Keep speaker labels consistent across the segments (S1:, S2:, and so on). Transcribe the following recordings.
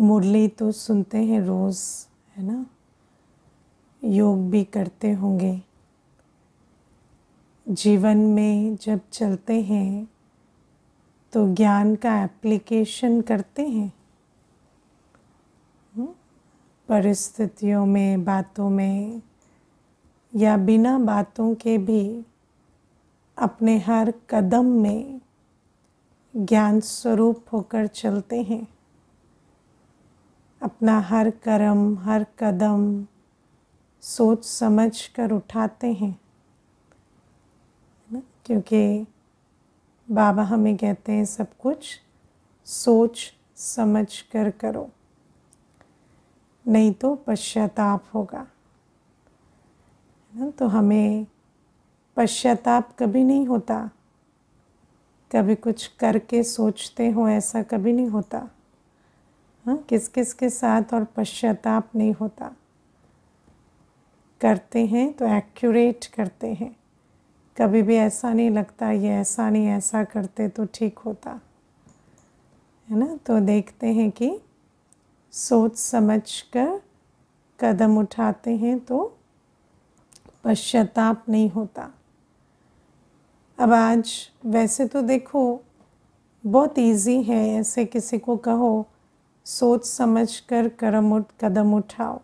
S1: मुरली तो सुनते हैं रोज़ है ना योग भी करते होंगे जीवन में जब चलते हैं तो ज्ञान का एप्लीकेशन करते हैं हम्म? परिस्थितियों में बातों में या बिना बातों के भी अपने हर कदम में ज्ञान स्वरूप होकर चलते हैं अपना हर कर्म हर कदम सोच समझ कर उठाते हैं ना क्योंकि बाबा हमें कहते हैं सब कुछ सोच समझ कर करो नहीं तो पश्चाताप होगा ना तो हमें पश्चाताप कभी नहीं होता कभी कुछ करके सोचते हो ऐसा कभी नहीं होता हाँ किस किस के साथ और पश्चाताप नहीं होता करते हैं तो एक्यूरेट करते हैं कभी भी ऐसा नहीं लगता ये ऐसा नहीं ऐसा करते तो ठीक होता है ना तो देखते हैं कि सोच समझ कर कदम उठाते हैं तो पश्चाताप नहीं होता अब आज वैसे तो देखो बहुत इजी है ऐसे किसी को कहो सोच समझ कर करम उठ कदम उठाओ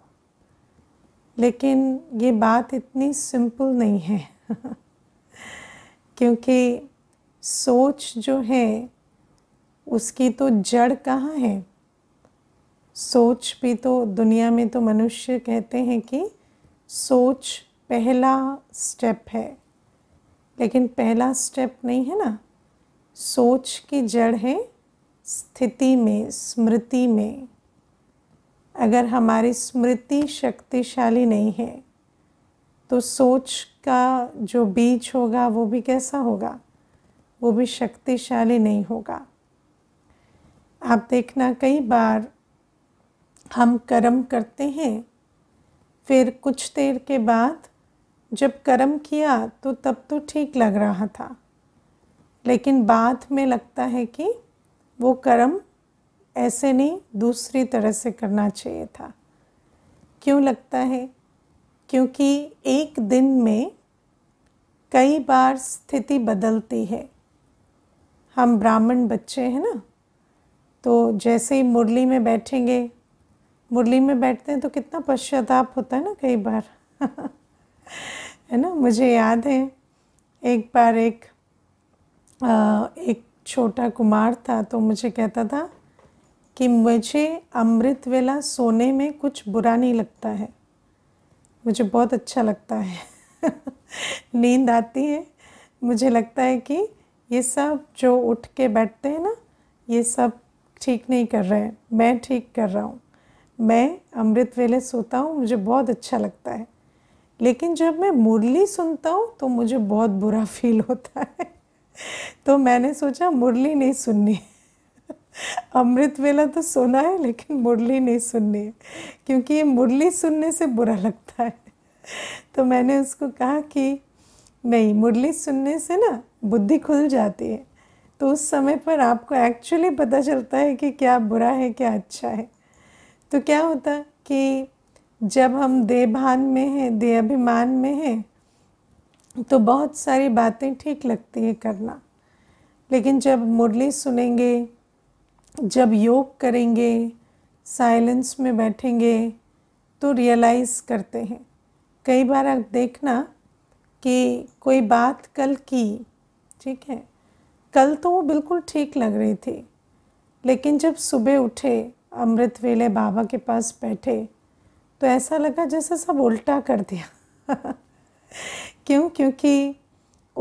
S1: लेकिन ये बात इतनी सिंपल नहीं है क्योंकि सोच जो है उसकी तो जड़ कहाँ है सोच भी तो दुनिया में तो मनुष्य कहते हैं कि सोच पहला स्टेप है लेकिन पहला स्टेप नहीं है ना सोच की जड़ है स्थिति में स्मृति में अगर हमारी स्मृति शक्तिशाली नहीं है तो सोच का जो बीज होगा वो भी कैसा होगा वो भी शक्तिशाली नहीं होगा आप देखना कई बार हम कर्म करते हैं फिर कुछ देर के बाद जब कर्म किया तो तब तो ठीक लग रहा था लेकिन बाद में लगता है कि वो कर्म ऐसे नहीं दूसरी तरह से करना चाहिए था क्यों लगता है क्योंकि एक दिन में कई बार स्थिति बदलती है हम ब्राह्मण बच्चे हैं ना तो जैसे ही मुरली में बैठेंगे मुरली में बैठते हैं तो कितना पश्चाताप होता है ना कई बार है ना मुझे याद है एक बार एक आ, एक छोटा कुमार था तो मुझे कहता था कि मुझे अमृत वेला सोने में कुछ बुरा नहीं लगता है मुझे बहुत अच्छा लगता है नींद आती है मुझे लगता है कि ये सब जो उठ के बैठते हैं ना ये सब ठीक नहीं कर रहे हैं मैं ठीक कर रहा हूँ मैं अमृत वेले सोता हूँ मुझे बहुत अच्छा लगता है लेकिन जब मैं मुरली सुनता हूँ तो मुझे बहुत बुरा फील होता है तो मैंने सोचा मुरली नहीं सुननी अमृत वेला तो सोना है लेकिन मुरली नहीं सुननी है क्योंकि ये मुरली सुनने से बुरा लगता है तो मैंने उसको कहा कि नहीं मुरली सुनने से ना बुद्धि खुल जाती है तो उस समय पर आपको एक्चुअली पता चलता है कि क्या बुरा है क्या अच्छा है तो क्या होता कि जब हम देभान में हैं देभिमान में हैं तो बहुत सारी बातें ठीक लगती है करना लेकिन जब मुरली सुनेंगे जब योग करेंगे साइलेंस में बैठेंगे तो रियलाइज़ करते हैं कई बार आप देखना कि कोई बात कल की ठीक है कल तो वो बिल्कुल ठीक लग रही थी लेकिन जब सुबह उठे अमृत वेले बाबा के पास बैठे तो ऐसा लगा जैसे सब उल्टा कर दिया क्यों क्योंकि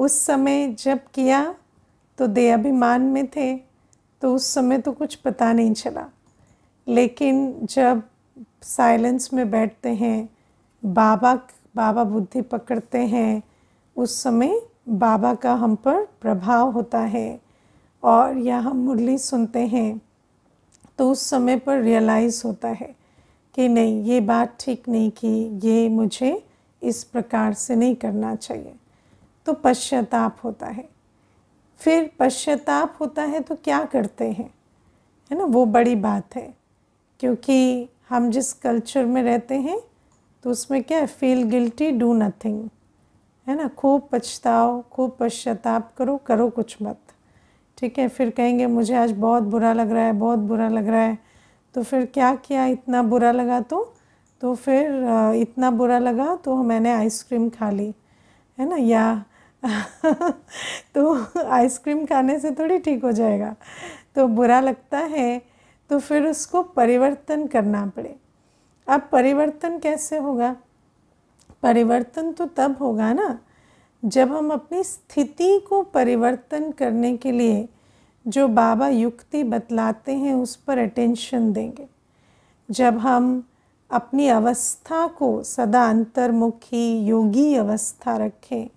S1: उस समय जब किया तो दे अभिमान में थे तो उस समय तो कुछ पता नहीं चला लेकिन जब साइलेंस में बैठते हैं बाबा बाबा बुद्धि पकड़ते हैं उस समय बाबा का हम पर प्रभाव होता है और या हम मुरली सुनते हैं तो उस समय पर रियलाइज़ होता है कि नहीं ये बात ठीक नहीं की ये मुझे इस प्रकार से नहीं करना चाहिए तो पश्चाताप होता है फिर पश्चाताप होता है तो क्या करते हैं है ना वो बड़ी बात है क्योंकि हम जिस कल्चर में रहते हैं तो उसमें क्या है फील गिल्टी डू नथिंग है ना खूब पछताओ खूब पश्चाताप करो करो कुछ मत ठीक है फिर कहेंगे मुझे आज बहुत बुरा लग रहा है बहुत बुरा लग रहा है तो फिर क्या किया इतना बुरा लगा तो तो फिर इतना बुरा लगा तो मैंने आइसक्रीम खा ली है ना या तो आइसक्रीम खाने से थोड़ी ठीक हो जाएगा तो बुरा लगता है तो फिर उसको परिवर्तन करना पड़े अब परिवर्तन कैसे होगा परिवर्तन तो तब होगा ना जब हम अपनी स्थिति को परिवर्तन करने के लिए जो बाबा युक्ति बतलाते हैं उस पर अटेंशन देंगे जब हम अपनी अवस्था को सदा अंतर्मुखी योगी अवस्था रखें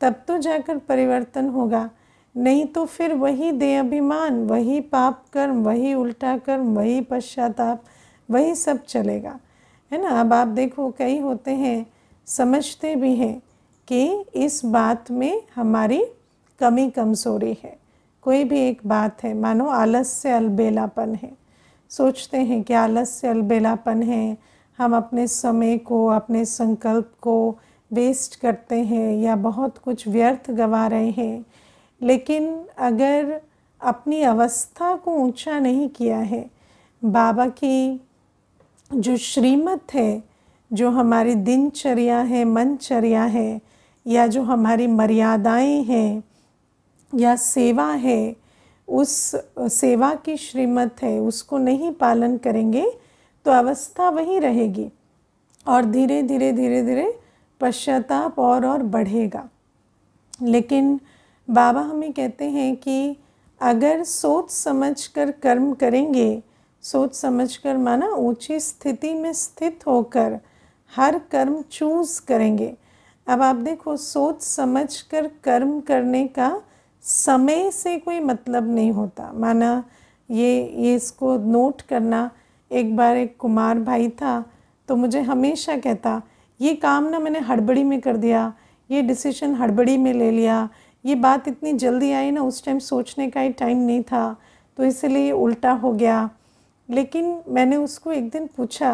S1: तब तो जाकर परिवर्तन होगा नहीं तो फिर वही दे अभिमान वही पाप कर्म वही उल्टा कर्म वही पश्चाताप वही सब चलेगा है ना अब आप देखो कई होते हैं समझते भी हैं कि इस बात में हमारी कमी कमजोरी है कोई भी एक बात है मानो आलस से अलबेलापन है सोचते हैं कि आलस से अलबेलापन है हम अपने समय को अपने संकल्प को वेस्ट करते हैं या बहुत कुछ व्यर्थ गवा रहे हैं लेकिन अगर अपनी अवस्था को ऊंचा नहीं किया है बाबा की जो श्रीमत है जो हमारी दिनचर्या है मनचर्या है या जो हमारी मर्यादाएं हैं या सेवा है उस सेवा की श्रीमत है उसको नहीं पालन करेंगे तो अवस्था वही रहेगी और धीरे धीरे धीरे धीरे पश्चाताप और और बढ़ेगा लेकिन बाबा हमें कहते हैं कि अगर सोच समझ कर कर्म करेंगे सोच समझ कर माना ऊंची स्थिति में स्थित होकर हर कर्म चूज करेंगे अब आप देखो सोच समझ कर कर्म करने का समय से कोई मतलब नहीं होता माना ये ये इसको नोट करना एक बार एक कुमार भाई था तो मुझे हमेशा कहता ये काम ना मैंने हड़बड़ी में कर दिया ये डिसीशन हड़बड़ी में ले लिया ये बात इतनी जल्दी आई ना उस टाइम सोचने का ही टाइम नहीं था तो इसलिए उल्टा हो गया लेकिन मैंने उसको एक दिन पूछा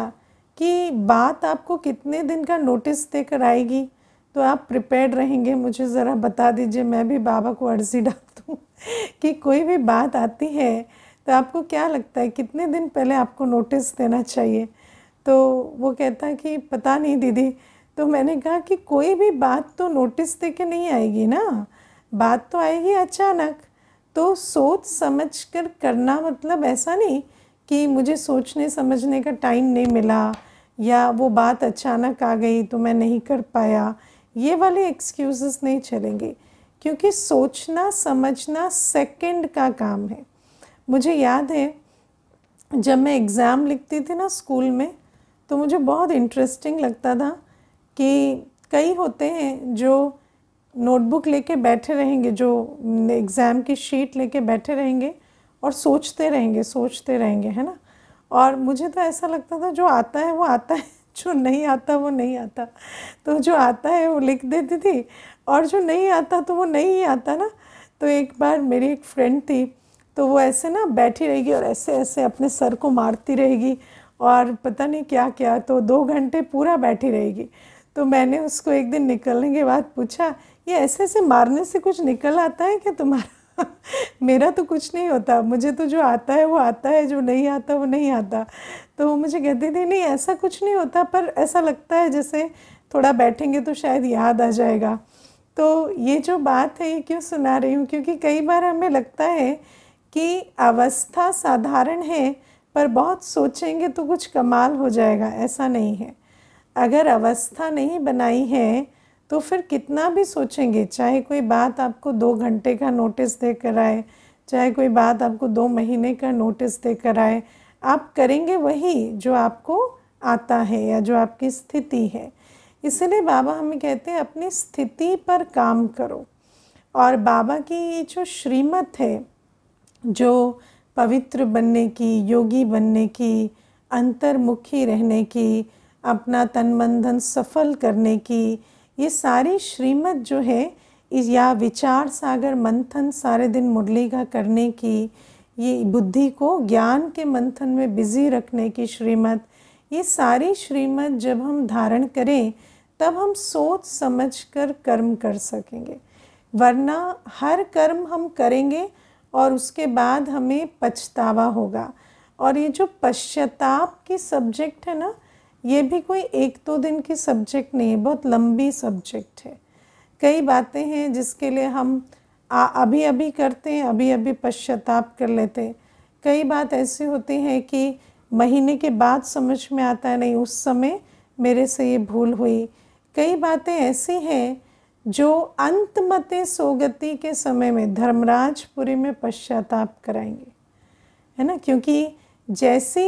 S1: कि बात आपको कितने दिन का नोटिस देकर आएगी तो आप प्रिपेयर रहेंगे मुझे ज़रा बता दीजिए मैं भी बाबा को अर्ज़ी डाल दूँ कि कोई भी बात आती है तो आपको क्या लगता है कितने दिन पहले आपको नोटिस देना चाहिए तो वो कहता कि पता नहीं दीदी तो मैंने कहा कि कोई भी बात तो नोटिस दे के नहीं आएगी ना बात तो आएगी अचानक तो सोच समझ कर करना मतलब ऐसा नहीं कि मुझे सोचने समझने का टाइम नहीं मिला या वो बात अचानक आ गई तो मैं नहीं कर पाया ये वाले एक्सक्यूज़ नहीं चलेंगे क्योंकि सोचना समझना सेकंड का काम है मुझे याद है जब मैं एग्ज़ाम लिखती थी ना स्कूल में तो मुझे बहुत इंटरेस्टिंग लगता था कि कई होते हैं जो नोटबुक लेके बैठे रहेंगे जो एग्ज़ाम की शीट लेके बैठे रहेंगे और सोचते रहेंगे सोचते रहेंगे है ना और मुझे तो ऐसा लगता था जो आता है वो आता है जो नहीं आता वो नहीं आता तो जो आता है वो लिख देती थी और जो नहीं आता तो वो नहीं आता ना तो एक बार मेरी एक फ्रेंड थी तो वो ऐसे ना बैठी रहेगी और ऐसे ऐसे अपने सर को मारती रहेगी और पता नहीं क्या क्या तो दो घंटे पूरा बैठी रहेगी तो मैंने उसको एक दिन निकलने के बाद पूछा ये ऐसे ऐसे मारने से कुछ निकल आता है क्या तुम्हारा मेरा तो कुछ नहीं होता मुझे तो जो आता है वो आता है जो नहीं आता वो नहीं आता तो वो मुझे कहती थी नहीं ऐसा कुछ नहीं होता पर ऐसा लगता है जैसे थोड़ा बैठेंगे तो शायद याद आ जाएगा तो ये जो बात है ये क्यों सुना रही हूँ क्योंकि कई बार हमें लगता है कि अवस्था साधारण है पर बहुत सोचेंगे तो कुछ कमाल हो जाएगा ऐसा नहीं है अगर अवस्था नहीं बनाई है तो फिर कितना भी सोचेंगे चाहे कोई बात आपको दो घंटे का नोटिस दे कर आए चाहे कोई बात आपको दो महीने का नोटिस दे कर आए आप करेंगे वही जो आपको आता है या जो आपकी स्थिति है इसलिए बाबा हमें कहते हैं अपनी स्थिति पर काम करो और बाबा की ये जो श्रीमत है जो पवित्र बनने की योगी बनने की अंतर्मुखी रहने की अपना तन बंधन सफल करने की ये सारी श्रीमत जो है इस या विचार सागर मंथन सारे दिन मुरली का करने की ये बुद्धि को ज्ञान के मंथन में बिजी रखने की श्रीमत ये सारी श्रीमत जब हम धारण करें तब हम सोच समझ कर कर्म कर सकेंगे वरना हर कर्म हम करेंगे और उसके बाद हमें पछतावा होगा और ये जो पश्चाताप की सब्जेक्ट है ना ये भी कोई एक दो दिन की सब्जेक्ट नहीं है बहुत लंबी सब्जेक्ट है कई बातें हैं जिसके लिए हम आ, अभी अभी करते हैं अभी अभी पश्चाताप कर लेते हैं कई बात ऐसी होती हैं कि महीने के बाद समझ में आता है नहीं उस समय मेरे से ये भूल हुई कई बातें ऐसी हैं जो अंतमते सोगति के समय में धर्मराजपुरी में पश्चाताप कराएंगे है ना क्योंकि जैसे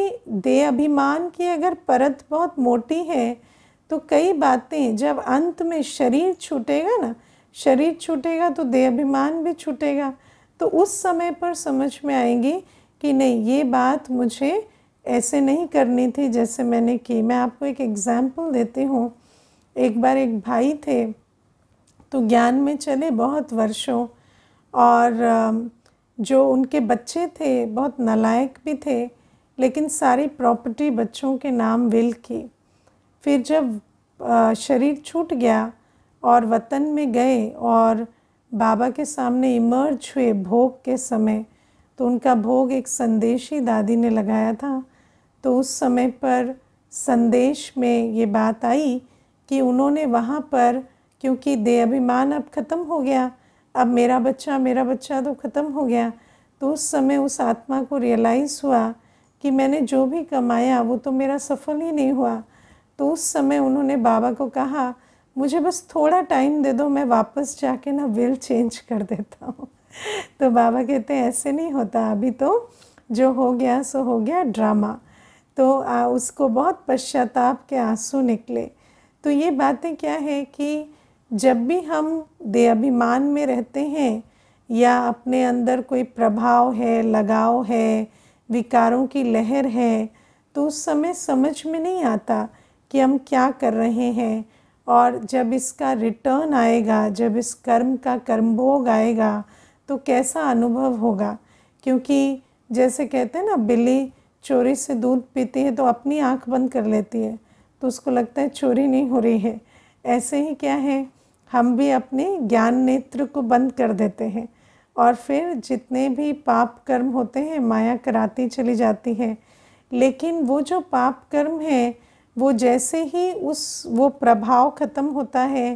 S1: दे अभिमान की अगर परत बहुत मोटी है तो कई बातें जब अंत में शरीर छूटेगा ना शरीर छूटेगा तो दे अभिमान भी छूटेगा तो उस समय पर समझ में आएंगी कि नहीं ये बात मुझे ऐसे नहीं करनी थी जैसे मैंने की मैं आपको एक एग्ज़ाम्पल देती हूँ एक बार एक भाई थे तो ज्ञान में चले बहुत वर्षों और जो उनके बच्चे थे बहुत नलायक भी थे लेकिन सारी प्रॉपर्टी बच्चों के नाम विल की फिर जब शरीर छूट गया और वतन में गए और बाबा के सामने इमर्ज हुए भोग के समय तो उनका भोग एक संदेश ही दादी ने लगाया था तो उस समय पर संदेश में ये बात आई कि उन्होंने वहाँ पर क्योंकि दे अभिमान अब ख़त्म हो गया अब मेरा बच्चा मेरा बच्चा तो ख़त्म हो गया तो उस समय उस आत्मा को रियलाइज़ हुआ कि मैंने जो भी कमाया वो तो मेरा सफल ही नहीं हुआ तो उस समय उन्होंने बाबा को कहा मुझे बस थोड़ा टाइम दे दो मैं वापस जाके ना विल चेंज कर देता हूँ तो बाबा कहते हैं ऐसे नहीं होता अभी तो जो हो गया सो हो गया ड्रामा तो आ, उसको बहुत पश्चाताप के आंसू निकले तो ये बातें क्या है कि जब भी हम दे अभिमान में रहते हैं या अपने अंदर कोई प्रभाव है लगाव है विकारों की लहर है तो उस समय समझ में नहीं आता कि हम क्या कर रहे हैं और जब इसका रिटर्न आएगा जब इस कर्म का कर्म भोग आएगा तो कैसा अनुभव होगा क्योंकि जैसे कहते हैं ना बिल्ली चोरी से दूध पीती है तो अपनी आंख बंद कर लेती है तो उसको लगता है चोरी नहीं हो रही है ऐसे ही क्या है हम भी अपने ज्ञान नेत्र को बंद कर देते हैं और फिर जितने भी पाप कर्म होते हैं माया कराती चली जाती है लेकिन वो जो पाप कर्म है वो जैसे ही उस वो प्रभाव ख़त्म होता है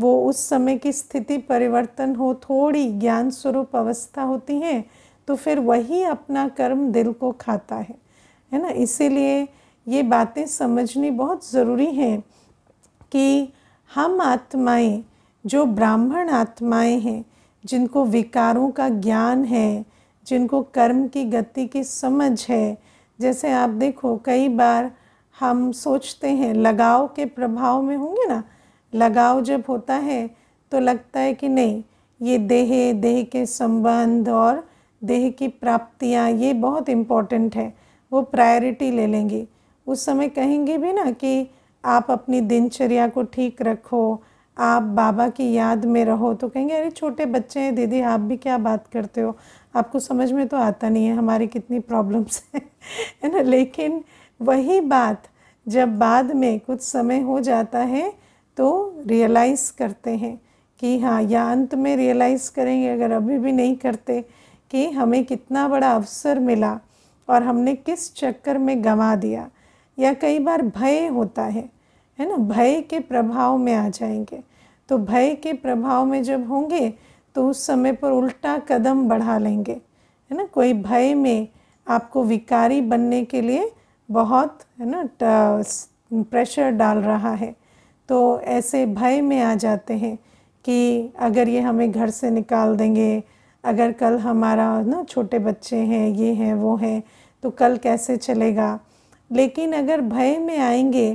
S1: वो उस समय की स्थिति परिवर्तन हो थोड़ी ज्ञान स्वरूप अवस्था होती है तो फिर वही अपना कर्म दिल को खाता है है ना इसीलिए ये बातें समझनी बहुत ज़रूरी हैं कि हम आत्माएं जो ब्राह्मण आत्माएं हैं जिनको विकारों का ज्ञान है जिनको कर्म की गति की समझ है जैसे आप देखो कई बार हम सोचते हैं लगाव के प्रभाव में होंगे ना लगाव जब होता है तो लगता है कि नहीं ये देह देह के संबंध और देह की प्राप्तियाँ ये बहुत इम्पॉर्टेंट है वो प्रायोरिटी ले लेंगे उस समय कहेंगे भी ना कि आप अपनी दिनचर्या को ठीक रखो आप बाबा की याद में रहो तो कहेंगे अरे छोटे बच्चे हैं दीदी आप भी क्या बात करते हो आपको समझ में तो आता नहीं है हमारी कितनी प्रॉब्लम्स हैं है ना लेकिन वही बात जब बाद में कुछ समय हो जाता है तो रियलाइज़ करते हैं कि हाँ या अंत में रियलाइज़ करेंगे अगर अभी भी नहीं करते कि हमें कितना बड़ा अवसर मिला और हमने किस चक्कर में गंवा दिया या कई बार भय होता है है ना भय के प्रभाव में आ जाएंगे तो भय के प्रभाव में जब होंगे तो उस समय पर उल्टा कदम बढ़ा लेंगे है ना कोई भय में आपको विकारी बनने के लिए बहुत है ना प्रेशर डाल रहा है तो ऐसे भय में आ जाते हैं कि अगर ये हमें घर से निकाल देंगे अगर कल हमारा ना छोटे बच्चे हैं ये हैं वो हैं तो कल कैसे चलेगा लेकिन अगर भय में आएंगे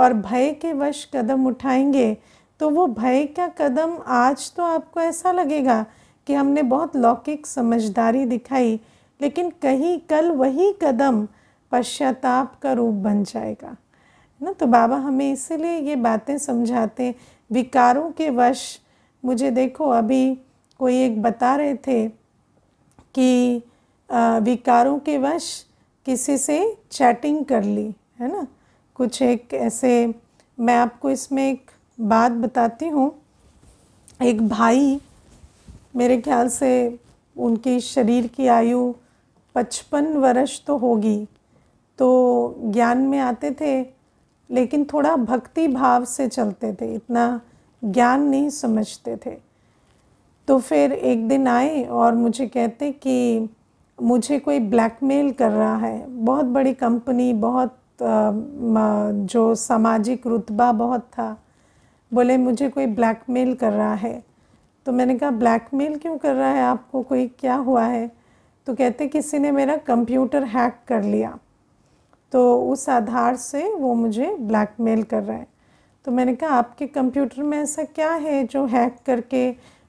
S1: और भय के वश कदम उठाएंगे तो वो भय का कदम आज तो आपको ऐसा लगेगा कि हमने बहुत लौकिक समझदारी दिखाई लेकिन कहीं कल वही कदम पश्चाताप का रूप बन जाएगा ना तो बाबा हमें इसीलिए ये बातें समझाते विकारों के वश मुझे देखो अभी कोई एक बता रहे थे कि विकारों के वश किसी से चैटिंग कर ली है ना कुछ एक ऐसे मैं आपको इसमें एक बात बताती हूँ एक भाई मेरे ख्याल से उनकी शरीर की आयु पचपन वर्ष तो होगी तो ज्ञान में आते थे लेकिन थोड़ा भक्ति भाव से चलते थे इतना ज्ञान नहीं समझते थे तो फिर एक दिन आए और मुझे कहते कि मुझे कोई ब्लैकमेल कर रहा है बहुत बड़ी कंपनी बहुत जो सामाजिक रुतबा बहुत था बोले मुझे कोई ब्लैकमेल कर रहा है तो मैंने कहा ब्लैकमेल क्यों कर रहा है आपको कोई क्या हुआ है तो कहते किसी ने मेरा कंप्यूटर हैक कर लिया तो उस आधार से वो मुझे ब्लैकमेल कर रहा है तो मैंने कहा आपके कंप्यूटर में ऐसा क्या है जो हैक करके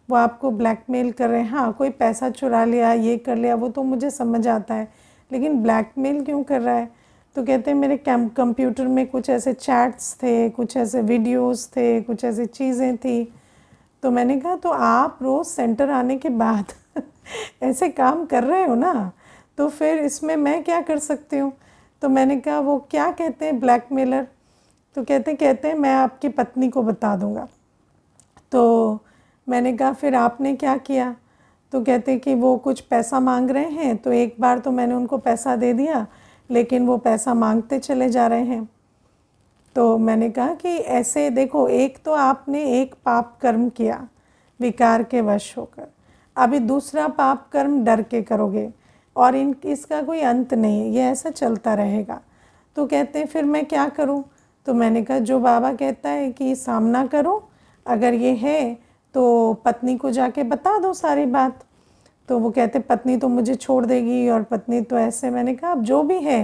S1: वो आपको ब्लैकमेल कर रहे हैं हाँ कोई पैसा चुरा लिया ये कर लिया वो तो मुझे समझ आता है लेकिन ब्लैकमेल क्यों कर रहा है तो कहते हैं मेरे कैम कंप्यूटर में कुछ ऐसे चैट्स थे कुछ ऐसे वीडियोस थे कुछ ऐसी चीज़ें थी तो मैंने कहा तो आप रोज़ सेंटर आने के बाद ऐसे काम कर रहे हो ना तो फिर इसमें मैं क्या कर सकती हूँ तो मैंने कहा वो क्या कहते हैं मेलर तो कहते कहते हैं मैं आपकी पत्नी को बता दूँगा तो मैंने कहा फिर आपने क्या किया तो कहते कि वो कुछ पैसा मांग रहे हैं तो एक बार तो मैंने उनको पैसा दे दिया लेकिन वो पैसा मांगते चले जा रहे हैं तो मैंने कहा कि ऐसे देखो एक तो आपने एक पाप कर्म किया विकार के वश होकर अभी दूसरा पाप कर्म डर के करोगे और इन इसका कोई अंत नहीं है ये ऐसा चलता रहेगा तो कहते हैं फिर मैं क्या करूं तो मैंने कहा जो बाबा कहता है कि सामना करो अगर ये है तो पत्नी को जाके बता दो सारी बात तो वो कहते पत्नी तो मुझे छोड़ देगी और पत्नी तो ऐसे मैंने कहा अब जो भी है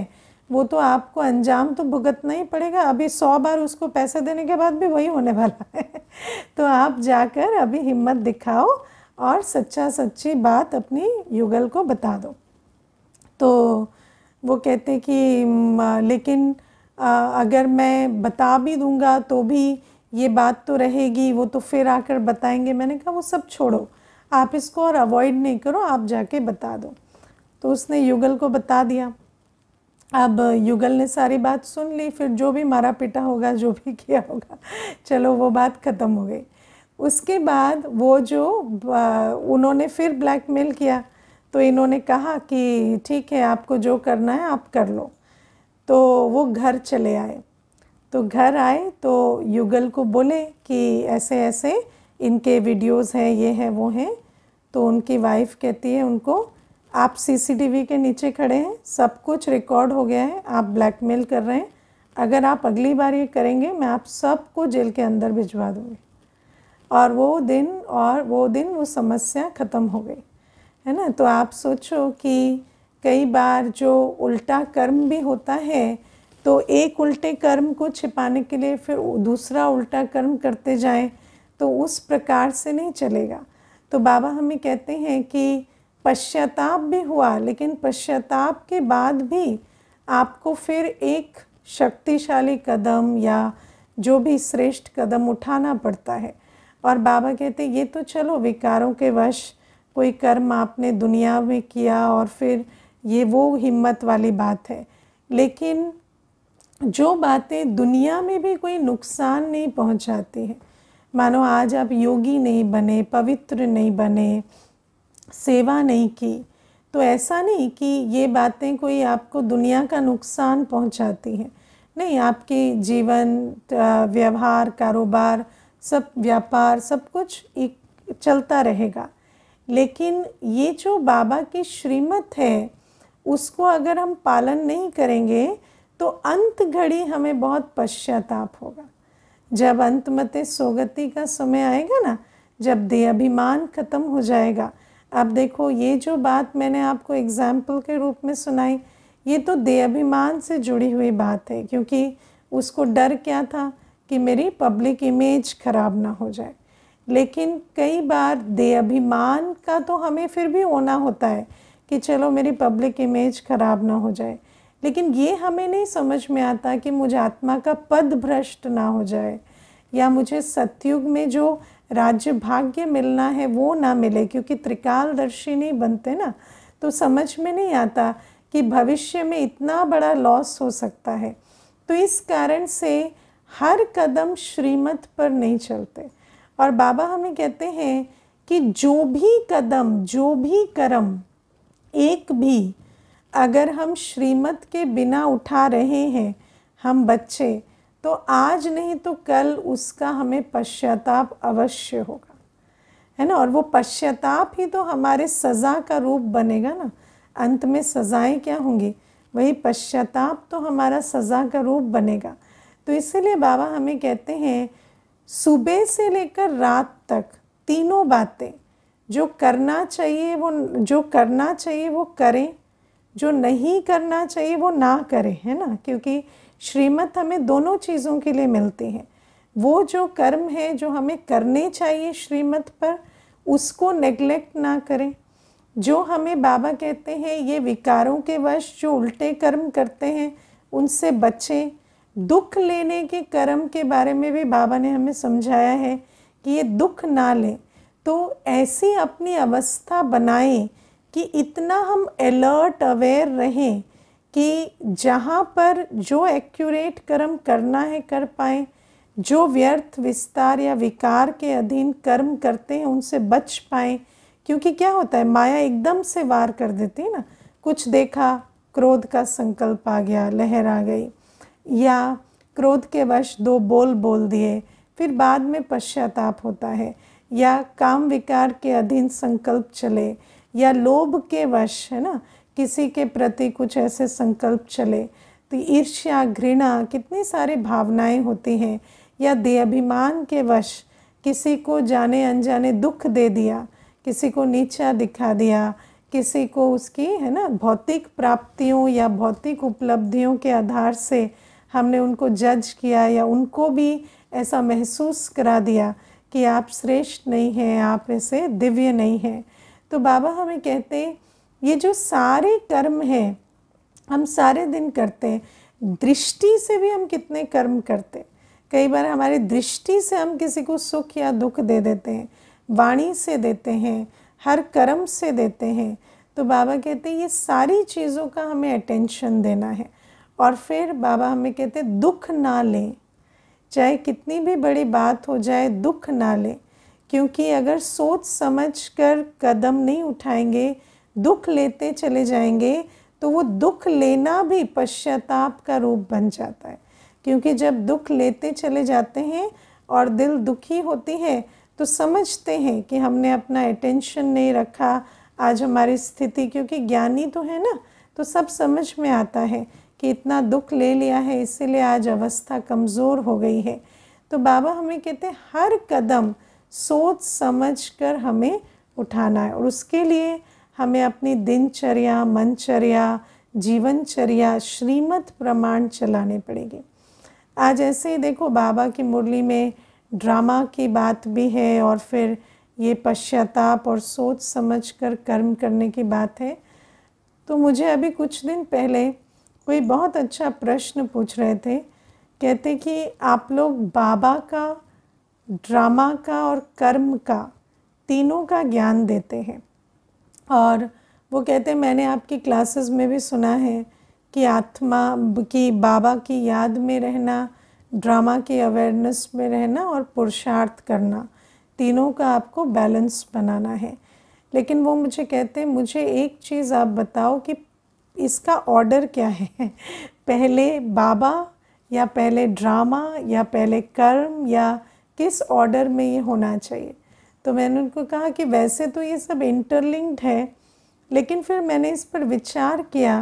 S1: वो तो आपको अंजाम तो भुगतना ही पड़ेगा अभी सौ बार उसको पैसे देने के बाद भी वही होने वाला है तो आप जाकर अभी हिम्मत दिखाओ और सच्चा सच्ची बात अपनी युगल को बता दो तो वो कहते कि लेकिन आ, अगर मैं बता भी दूँगा तो भी ये बात तो रहेगी वो तो फिर आकर बताएंगे मैंने कहा वो सब छोड़ो आप इसको और अवॉइड नहीं करो आप जाके बता दो तो उसने युगल को बता दिया अब युगल ने सारी बात सुन ली फिर जो भी मारा पिटा होगा जो भी किया होगा चलो वो बात ख़त्म हो गई उसके बाद वो जो उन्होंने फिर ब्लैकमेल किया तो इन्होंने कहा कि ठीक है आपको जो करना है आप कर लो तो वो घर चले आए तो घर आए तो युगल को बोले कि ऐसे ऐसे इनके वीडियोस हैं ये हैं वो हैं तो उनकी वाइफ कहती है उनको आप सीसीटीवी के नीचे खड़े हैं सब कुछ रिकॉर्ड हो गया है आप ब्लैकमेल कर रहे हैं अगर आप अगली बार ये करेंगे मैं आप सबको जेल के अंदर भिजवा दूँगी और वो दिन और वो दिन वो समस्या ख़त्म हो गई है ना तो आप सोचो कि कई बार जो उल्टा कर्म भी होता है तो एक उल्टे कर्म को छिपाने के लिए फिर दूसरा उल्टा कर्म करते जाएं तो उस प्रकार से नहीं चलेगा तो बाबा हमें कहते हैं कि पश्चाताप भी हुआ लेकिन पश्चाताप के बाद भी आपको फिर एक शक्तिशाली कदम या जो भी श्रेष्ठ कदम उठाना पड़ता है और बाबा कहते ये तो चलो विकारों के वश कोई कर्म आपने दुनिया में किया और फिर ये वो हिम्मत वाली बात है लेकिन जो बातें दुनिया में भी कोई नुकसान नहीं पहुंचाती हैं मानो आज आप योगी नहीं बने पवित्र नहीं बने सेवा नहीं की तो ऐसा नहीं कि ये बातें कोई आपको दुनिया का नुकसान पहुंचाती हैं नहीं आपके जीवन व्यवहार कारोबार सब व्यापार सब कुछ एक चलता रहेगा लेकिन ये जो बाबा की श्रीमत है उसको अगर हम पालन नहीं करेंगे तो अंत घड़ी हमें बहुत पश्चाताप होगा जब अंतमते सोगति का समय आएगा ना जब दे अभिमान खत्म हो जाएगा अब देखो ये जो बात मैंने आपको एग्जाम्पल के रूप में सुनाई ये तो दे अभिमान से जुड़ी हुई बात है क्योंकि उसको डर क्या था कि मेरी पब्लिक इमेज खराब ना हो जाए लेकिन कई बार दे अभिमान का तो हमें फिर भी होना होता है कि चलो मेरी पब्लिक इमेज खराब ना हो जाए लेकिन ये हमें नहीं समझ में आता कि मुझे आत्मा का पद भ्रष्ट ना हो जाए या मुझे सत्युग में जो राज्य भाग्य मिलना है वो ना मिले क्योंकि त्रिकालदर्शी नहीं बनते ना तो समझ में नहीं आता कि भविष्य में इतना बड़ा लॉस हो सकता है तो इस कारण से हर कदम श्रीमत पर नहीं चलते और बाबा हमें कहते हैं कि जो भी कदम जो भी कर्म एक भी अगर हम श्रीमत के बिना उठा रहे हैं हम बच्चे तो आज नहीं तो कल उसका हमें पश्चाताप अवश्य होगा है ना और वो पश्चाताप ही तो हमारे सज़ा का रूप बनेगा ना अंत में सज़ाएं क्या होंगी वही पश्चाताप तो हमारा सज़ा का रूप बनेगा तो इसलिए बाबा हमें कहते हैं सुबह से लेकर रात तक तीनों बातें जो करना चाहिए वो जो करना चाहिए वो करें जो नहीं करना चाहिए वो ना करें है ना क्योंकि श्रीमत हमें दोनों चीज़ों के लिए मिलती है वो जो कर्म है जो हमें करने चाहिए श्रीमत पर उसको नेग्लेक्ट ना करें जो हमें बाबा कहते हैं ये विकारों के वश जो उल्टे कर्म करते हैं उनसे बचें दुख लेने के कर्म के बारे में भी बाबा ने हमें समझाया है कि ये दुख ना लें तो ऐसी अपनी अवस्था बनाएं कि इतना हम अलर्ट अवेयर रहें कि जहाँ पर जो एक्यूरेट कर्म करना है कर पाएँ जो व्यर्थ विस्तार या विकार के अधीन कर्म करते हैं उनसे बच पाएँ क्योंकि क्या होता है माया एकदम से वार कर देती है ना कुछ देखा क्रोध का संकल्प आ गया लहर आ गई या क्रोध के वश दो बोल बोल दिए फिर बाद में पश्चाताप होता है या काम विकार के अधीन संकल्प चले या लोभ के वश है ना किसी के प्रति कुछ ऐसे संकल्प चले तो ईर्ष्या घृणा कितनी सारी भावनाएं होती हैं या देभिमान के वश किसी को जाने अनजाने दुख दे दिया किसी को नीचा दिखा दिया किसी को उसकी है ना भौतिक प्राप्तियों या भौतिक उपलब्धियों के आधार से हमने उनको जज किया या उनको भी ऐसा महसूस करा दिया कि आप श्रेष्ठ नहीं हैं आप ऐसे दिव्य नहीं हैं तो बाबा हमें कहते हैं ये जो सारे कर्म हैं हम सारे दिन करते हैं दृष्टि से भी हम कितने कर्म करते हैं कई बार हमारी दृष्टि से हम किसी को सुख या दुख दे देते हैं वाणी से देते हैं हर कर्म से देते हैं तो बाबा कहते हैं ये सारी चीज़ों का हमें अटेंशन देना है और फिर बाबा हमें कहते हैं दुख ना लें चाहे कितनी भी बड़ी बात हो जाए दुख ना लें क्योंकि अगर सोच समझ कर कदम नहीं उठाएंगे दुख लेते चले जाएंगे तो वो दुख लेना भी पश्चाताप का रूप बन जाता है क्योंकि जब दुख लेते चले जाते हैं और दिल दुखी होती है तो समझते हैं कि हमने अपना अटेंशन नहीं रखा आज हमारी स्थिति क्योंकि ज्ञानी तो है ना तो सब समझ में आता है कि इतना दुख ले लिया है इसीलिए आज अवस्था कमज़ोर हो गई है तो बाबा हमें कहते हैं हर कदम सोच समझ कर हमें उठाना है और उसके लिए हमें अपनी दिनचर्या मनचर्या जीवनचर्या श्रीमत प्रमाण चलाने पड़ेगी आज ऐसे ही देखो बाबा की मुरली में ड्रामा की बात भी है और फिर ये पश्चाताप और सोच समझ कर कर्म करने की बात है तो मुझे अभी कुछ दिन पहले कोई बहुत अच्छा प्रश्न पूछ रहे थे कहते कि आप लोग बाबा का ड्रामा का और कर्म का तीनों का ज्ञान देते हैं और वो कहते हैं मैंने आपकी क्लासेस में भी सुना है कि आत्मा की बाबा की याद में रहना ड्रामा की अवेयरनेस में रहना और पुरुषार्थ करना तीनों का आपको बैलेंस बनाना है लेकिन वो मुझे कहते हैं मुझे एक चीज़ आप बताओ कि इसका ऑर्डर क्या है पहले बाबा या पहले ड्रामा या पहले कर्म या किस ऑर्डर में ये होना चाहिए तो मैंने उनको कहा कि वैसे तो ये सब इंटरलिंक्ड है लेकिन फिर मैंने इस पर विचार किया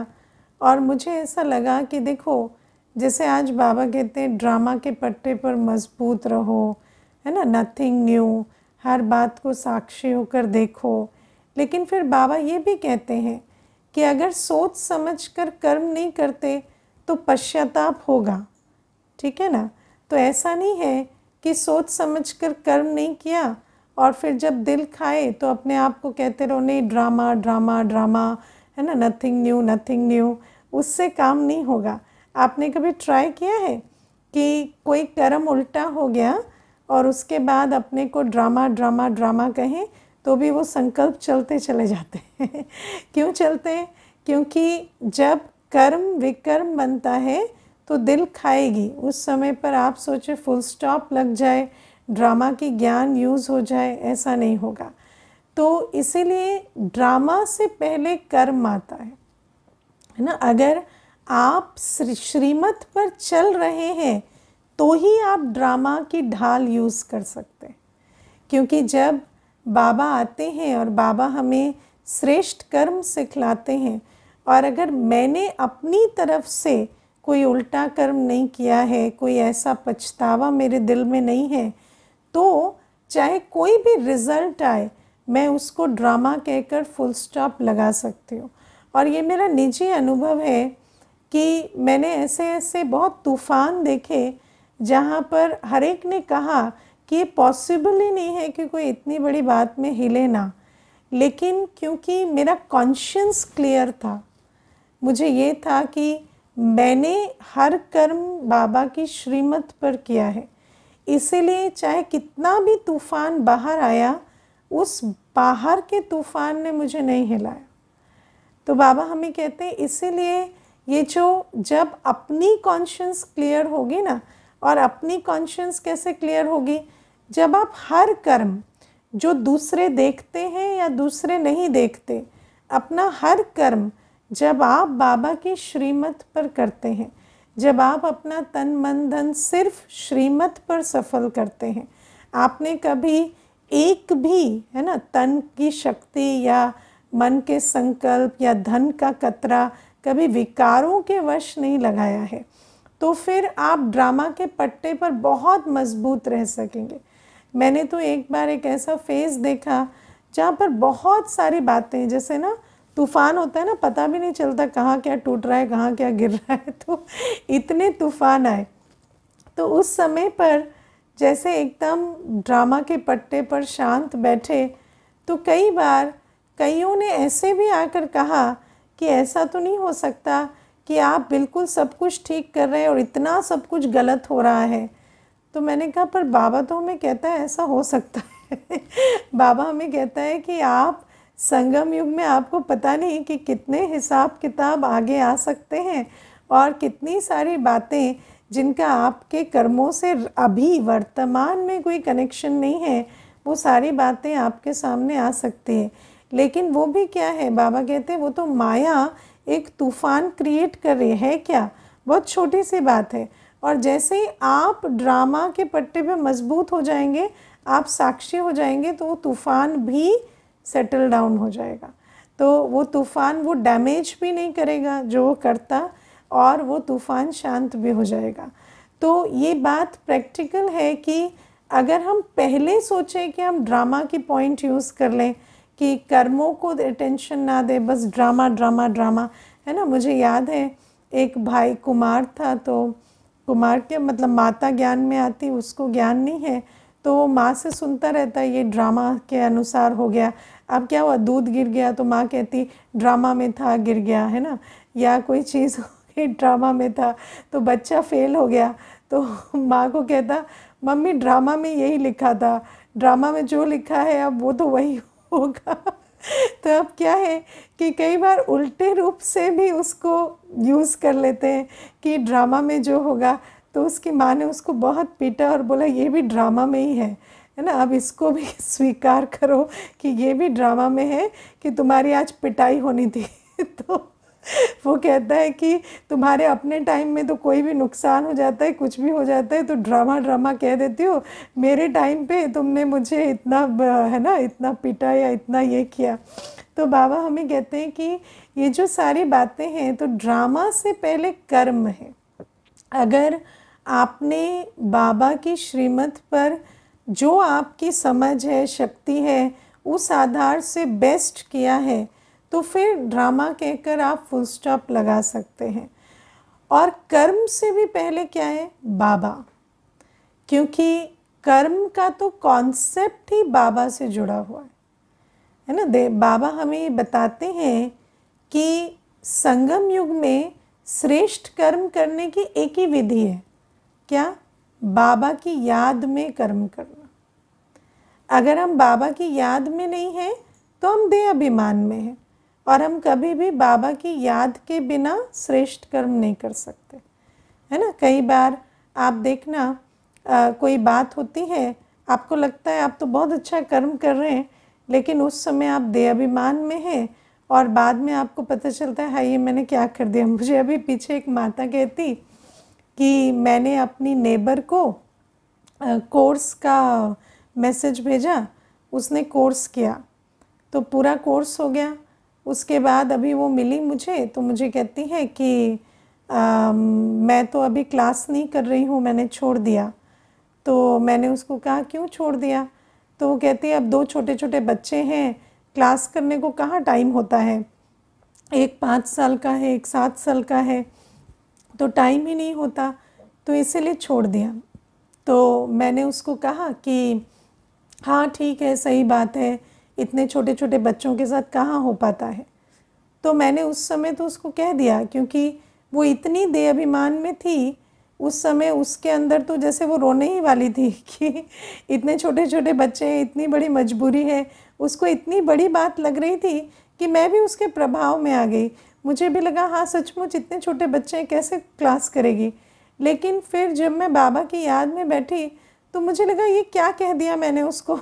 S1: और मुझे ऐसा लगा कि देखो जैसे आज बाबा कहते हैं ड्रामा के पट्टे पर मजबूत रहो है ना नथिंग न्यू हर बात को साक्षी होकर देखो लेकिन फिर बाबा ये भी कहते हैं कि अगर सोच समझ कर कर्म नहीं करते तो पश्चाताप होगा ठीक है ना तो ऐसा नहीं है कि सोच समझ कर कर्म नहीं किया और फिर जब दिल खाए तो अपने आप को कहते रहो नहीं ड्रामा ड्रामा ड्रामा है ना नथिंग न्यू नथिंग न्यू उससे काम नहीं होगा आपने कभी ट्राई किया है कि कोई कर्म उल्टा हो गया और उसके बाद अपने को ड्रामा ड्रामा ड्रामा कहें तो भी वो संकल्प चलते चले जाते हैं क्यों चलते हैं क्योंकि जब कर्म विकर्म बनता है तो दिल खाएगी उस समय पर आप सोचे फुल स्टॉप लग जाए ड्रामा की ज्ञान यूज़ हो जाए ऐसा नहीं होगा तो इसीलिए ड्रामा से पहले कर्म आता है है ना अगर आप श्रीमत पर चल रहे हैं तो ही आप ड्रामा की ढाल यूज़ कर सकते हैं क्योंकि जब बाबा आते हैं और बाबा हमें श्रेष्ठ कर्म सिखलाते हैं और अगर मैंने अपनी तरफ से कोई उल्टा कर्म नहीं किया है कोई ऐसा पछतावा मेरे दिल में नहीं है तो चाहे कोई भी रिज़ल्ट आए मैं उसको ड्रामा कहकर फुल स्टॉप लगा सकती हूँ और ये मेरा निजी अनुभव है कि मैंने ऐसे ऐसे बहुत तूफ़ान देखे जहाँ पर हर एक ने कहा कि ये पॉसिबल ही नहीं है कि कोई इतनी बड़ी बात में हिले ना लेकिन क्योंकि मेरा कॉन्शियंस क्लियर था मुझे ये था कि मैंने हर कर्म बाबा की श्रीमत पर किया है इसीलिए चाहे कितना भी तूफ़ान बाहर आया उस बाहर के तूफ़ान ने मुझे नहीं हिलाया तो बाबा हमें कहते हैं इसीलिए ये जो जब अपनी कॉन्शियंस क्लियर होगी ना और अपनी कॉन्शियंस कैसे क्लियर होगी जब आप हर कर्म जो दूसरे देखते हैं या दूसरे नहीं देखते अपना हर कर्म जब आप बाबा की श्रीमत पर करते हैं जब आप अपना तन मन धन सिर्फ श्रीमत पर सफल करते हैं आपने कभी एक भी है ना तन की शक्ति या मन के संकल्प या धन का कतरा कभी विकारों के वश नहीं लगाया है तो फिर आप ड्रामा के पट्टे पर बहुत मजबूत रह सकेंगे मैंने तो एक बार एक ऐसा फेज़ देखा जहाँ पर बहुत सारी बातें जैसे ना तूफान होता है ना पता भी नहीं चलता कहाँ क्या टूट रहा है कहाँ क्या गिर रहा है तो इतने तूफान आए तो उस समय पर जैसे एकदम ड्रामा के पट्टे पर शांत बैठे तो कई बार कईयों ने ऐसे भी आकर कहा कि ऐसा तो नहीं हो सकता कि आप बिल्कुल सब कुछ ठीक कर रहे हैं और इतना सब कुछ गलत हो रहा है तो मैंने कहा पर बाबा तो हमें कहता है ऐसा हो सकता है बाबा हमें कहता है कि आप संगम युग में आपको पता नहीं कि कितने हिसाब किताब आगे आ सकते हैं और कितनी सारी बातें जिनका आपके कर्मों से अभी वर्तमान में कोई कनेक्शन नहीं है वो सारी बातें आपके सामने आ सकती हैं लेकिन वो भी क्या है बाबा कहते हैं वो तो माया एक तूफान क्रिएट कर रही है क्या बहुत छोटी सी बात है और जैसे ही आप ड्रामा के पट्टे पे मजबूत हो जाएंगे आप साक्षी हो जाएंगे तो वो तूफान भी सेटल डाउन हो जाएगा तो वो तूफ़ान वो डैमेज भी नहीं करेगा जो वो करता और वो तूफ़ान शांत भी हो जाएगा तो ये बात प्रैक्टिकल है कि अगर हम पहले सोचें कि हम ड्रामा की पॉइंट यूज़ कर लें कि कर्मों को अटेंशन ना दे बस ड्रामा ड्रामा ड्रामा है ना मुझे याद है एक भाई कुमार था तो कुमार के मतलब माता ज्ञान में आती उसको ज्ञान नहीं है तो वो माँ से सुनता रहता ये ड्रामा के अनुसार हो गया अब क्या हुआ दूध गिर गया तो माँ कहती ड्रामा में था गिर गया है ना या कोई चीज़ हो गई ड्रामा में था तो बच्चा फेल हो गया तो माँ को कहता मम्मी ड्रामा में यही लिखा था ड्रामा में जो लिखा है अब वो तो वही होगा तो अब क्या है कि कई बार उल्टे रूप से भी उसको यूज़ कर लेते हैं कि ड्रामा में जो होगा तो उसकी माँ ने उसको बहुत पीटा और बोला ये भी ड्रामा में ही है है ना अब इसको भी स्वीकार करो कि ये भी ड्रामा में है कि तुम्हारी आज पिटाई होनी थी तो वो कहता है कि तुम्हारे अपने टाइम में तो कोई भी नुकसान हो जाता है कुछ भी हो जाता है तो ड्रामा ड्रामा कह देती हो मेरे टाइम पे तुमने मुझे इतना है ना इतना पीटा या इतना ये किया तो बाबा हमें कहते हैं कि ये जो सारी बातें हैं तो ड्रामा से पहले कर्म है अगर आपने बाबा की श्रीमत पर जो आपकी समझ है शक्ति है उस आधार से बेस्ट किया है तो फिर ड्रामा कहकर आप फुल स्टॉप लगा सकते हैं और कर्म से भी पहले क्या है बाबा क्योंकि कर्म का तो कॉन्सेप्ट ही बाबा से जुड़ा हुआ है है ना दे बाबा हमें ये बताते हैं कि संगम युग में श्रेष्ठ कर्म करने की एक ही विधि है क्या बाबा की याद में कर्म करना अगर हम बाबा की याद में नहीं हैं तो हम दे अभिमान में हैं और हम कभी भी बाबा की याद के बिना श्रेष्ठ कर्म नहीं कर सकते है ना कई बार आप देखना आ, कोई बात होती है आपको लगता है आप तो बहुत अच्छा कर्म कर रहे हैं लेकिन उस समय आप दे अभिमान में हैं और बाद में आपको पता चलता है हाँ ये मैंने क्या कर दिया मुझे अभी पीछे एक माता कहती कि मैंने अपनी नेबर को कोर्स का मैसेज भेजा उसने कोर्स किया तो पूरा कोर्स हो गया उसके बाद अभी वो मिली मुझे तो मुझे कहती है कि आ, मैं तो अभी क्लास नहीं कर रही हूँ मैंने छोड़ दिया तो मैंने उसको कहा क्यों छोड़ दिया तो वो कहती है अब दो छोटे छोटे बच्चे हैं क्लास करने को कहाँ टाइम होता है एक पाँच साल का है एक सात साल का है तो टाइम ही नहीं होता तो इसीलिए छोड़ दिया तो मैंने उसको कहा कि हाँ ठीक है सही बात है इतने छोटे छोटे बच्चों के साथ कहाँ हो पाता है तो मैंने उस समय तो उसको कह दिया क्योंकि वो इतनी दे अभिमान में थी उस समय उसके अंदर तो जैसे वो रोने ही वाली थी कि इतने छोटे छोटे बच्चे हैं इतनी बड़ी मजबूरी है उसको इतनी बड़ी बात लग रही थी कि मैं भी उसके प्रभाव में आ गई मुझे भी लगा हाँ सचमुच इतने छोटे बच्चे हैं कैसे क्लास करेगी लेकिन फिर जब मैं बाबा की याद में बैठी तो मुझे लगा ये क्या कह दिया मैंने उसको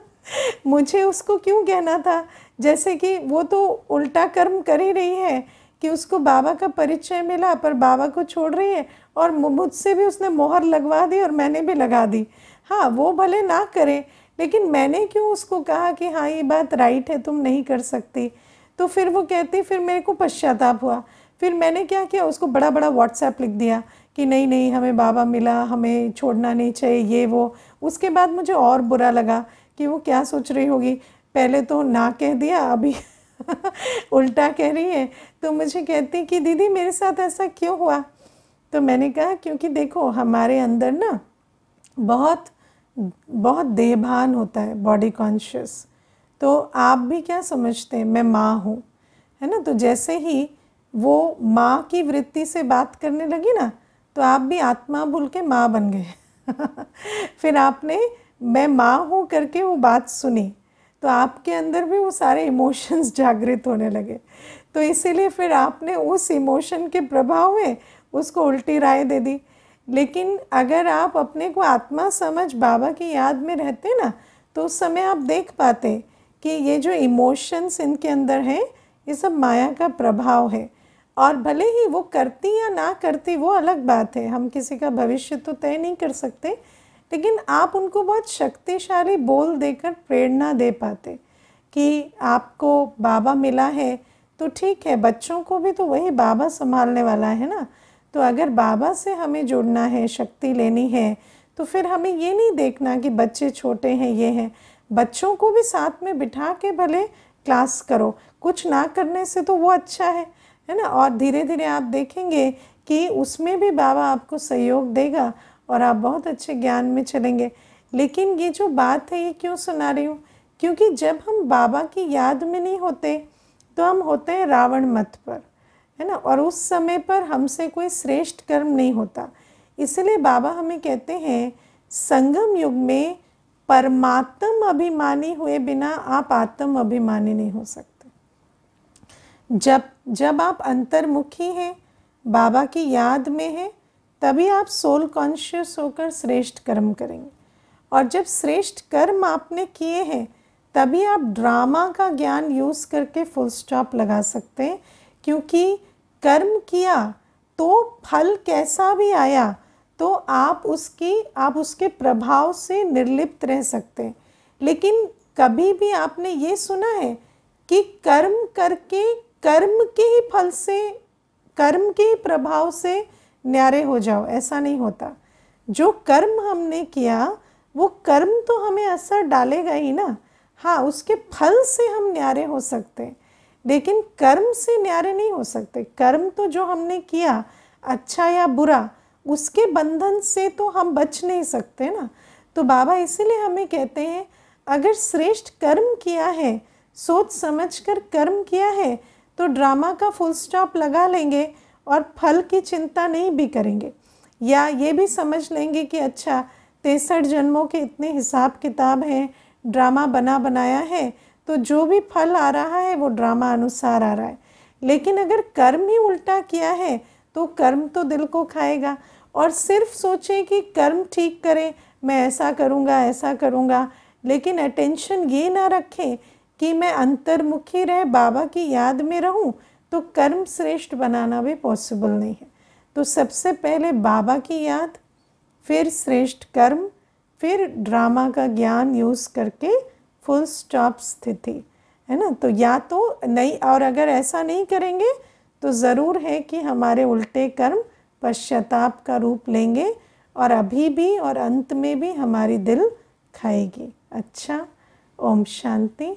S1: मुझे उसको क्यों कहना था जैसे कि वो तो उल्टा कर्म कर ही रही है कि उसको बाबा का परिचय मिला पर बाबा को छोड़ रही है और मुझसे भी उसने मोहर लगवा दी और मैंने भी लगा दी हाँ वो भले ना करे लेकिन मैंने क्यों उसको कहा कि हाँ ये बात राइट है तुम नहीं कर सकती तो फिर वो कहती फिर मेरे को पश्चाताप हुआ फिर मैंने क्या किया उसको बड़ा बड़ा व्हाट्सएप लिख दिया कि नहीं नहीं हमें बाबा मिला हमें छोड़ना नहीं चाहिए ये वो उसके बाद मुझे और बुरा लगा कि वो क्या सोच रही होगी पहले तो ना कह दिया अभी उल्टा कह रही है तो मुझे कहती कि दीदी मेरे साथ ऐसा क्यों हुआ तो मैंने कहा क्योंकि देखो हमारे अंदर ना बहुत बहुत देहभान होता है बॉडी कॉन्शियस तो आप भी क्या समझते हैं मैं माँ हूँ है ना तो जैसे ही वो माँ की वृत्ति से बात करने लगी ना तो आप भी आत्मा भूल के माँ बन गए फिर आपने मैं माँ हूँ करके वो बात सुनी तो आपके अंदर भी वो सारे इमोशंस जागृत होने लगे तो इसीलिए फिर आपने उस इमोशन के प्रभाव में उसको उल्टी राय दे दी लेकिन अगर आप अपने को आत्मा समझ बाबा की याद में रहते ना तो उस समय आप देख पाते कि ये जो इमोशंस इनके अंदर हैं ये सब माया का प्रभाव है और भले ही वो करती या ना करती वो अलग बात है हम किसी का भविष्य तो तय नहीं कर सकते लेकिन आप उनको बहुत शक्तिशाली बोल देकर प्रेरणा दे पाते कि आपको बाबा मिला है तो ठीक है बच्चों को भी तो वही बाबा संभालने वाला है ना तो अगर बाबा से हमें जुड़ना है शक्ति लेनी है तो फिर हमें ये नहीं देखना कि बच्चे छोटे हैं ये हैं बच्चों को भी साथ में बिठा के भले क्लास करो कुछ ना करने से तो वो अच्छा है है ना और धीरे धीरे आप देखेंगे कि उसमें भी बाबा आपको सहयोग देगा और आप बहुत अच्छे ज्ञान में चलेंगे लेकिन ये जो बात है ये क्यों सुना रही हूँ क्योंकि जब हम बाबा की याद में नहीं होते तो हम होते हैं रावण मत पर है ना और उस समय पर हमसे कोई श्रेष्ठ कर्म नहीं होता इसलिए बाबा हमें कहते हैं संगम युग में परमात्म अभिमानी हुए बिना आप आत्म अभिमानी नहीं हो सकते जब जब आप अंतर्मुखी हैं बाबा की याद में हैं तभी आप सोल कॉन्शियस होकर श्रेष्ठ कर्म करेंगे और जब श्रेष्ठ कर्म आपने किए हैं तभी आप ड्रामा का ज्ञान यूज़ करके फुल स्टॉप लगा सकते हैं क्योंकि कर्म किया तो फल कैसा भी आया तो आप उसकी आप उसके प्रभाव से निर्लिप्त रह सकते हैं लेकिन कभी भी आपने ये सुना है कि कर्म करके कर्म के ही फल से कर्म के ही प्रभाव से न्यारे हो जाओ ऐसा नहीं होता जो कर्म हमने किया वो कर्म तो हमें असर डालेगा ही ना हाँ उसके फल से हम न्यारे हो सकते हैं लेकिन कर्म से न्यारे नहीं हो सकते कर्म तो जो हमने किया अच्छा या बुरा उसके बंधन से तो हम बच नहीं सकते ना तो बाबा इसीलिए हमें कहते हैं अगर श्रेष्ठ कर्म किया है सोच समझ कर कर्म किया है तो ड्रामा का फुल स्टॉप लगा लेंगे और फल की चिंता नहीं भी करेंगे या ये भी समझ लेंगे कि अच्छा तिरसठ जन्मों के इतने हिसाब किताब हैं ड्रामा बना बनाया है तो जो भी फल आ रहा है वो ड्रामा अनुसार आ रहा है लेकिन अगर कर्म ही उल्टा किया है तो कर्म तो दिल को खाएगा और सिर्फ सोचें कि कर्म ठीक करें मैं ऐसा करूँगा ऐसा करूँगा लेकिन अटेंशन ये ना रखें कि मैं अंतर्मुखी रह बाबा की याद में रहूं तो कर्म श्रेष्ठ बनाना भी पॉसिबल नहीं है तो सबसे पहले बाबा की याद फिर श्रेष्ठ कर्म फिर ड्रामा का ज्ञान यूज़ करके फुल स्टॉप स्थिति है ना तो या तो नहीं और अगर ऐसा नहीं करेंगे तो ज़रूर है कि हमारे उल्टे कर्म पश्चाताप का रूप लेंगे और अभी भी और अंत में भी हमारी दिल खाएगी अच्छा ओम शांति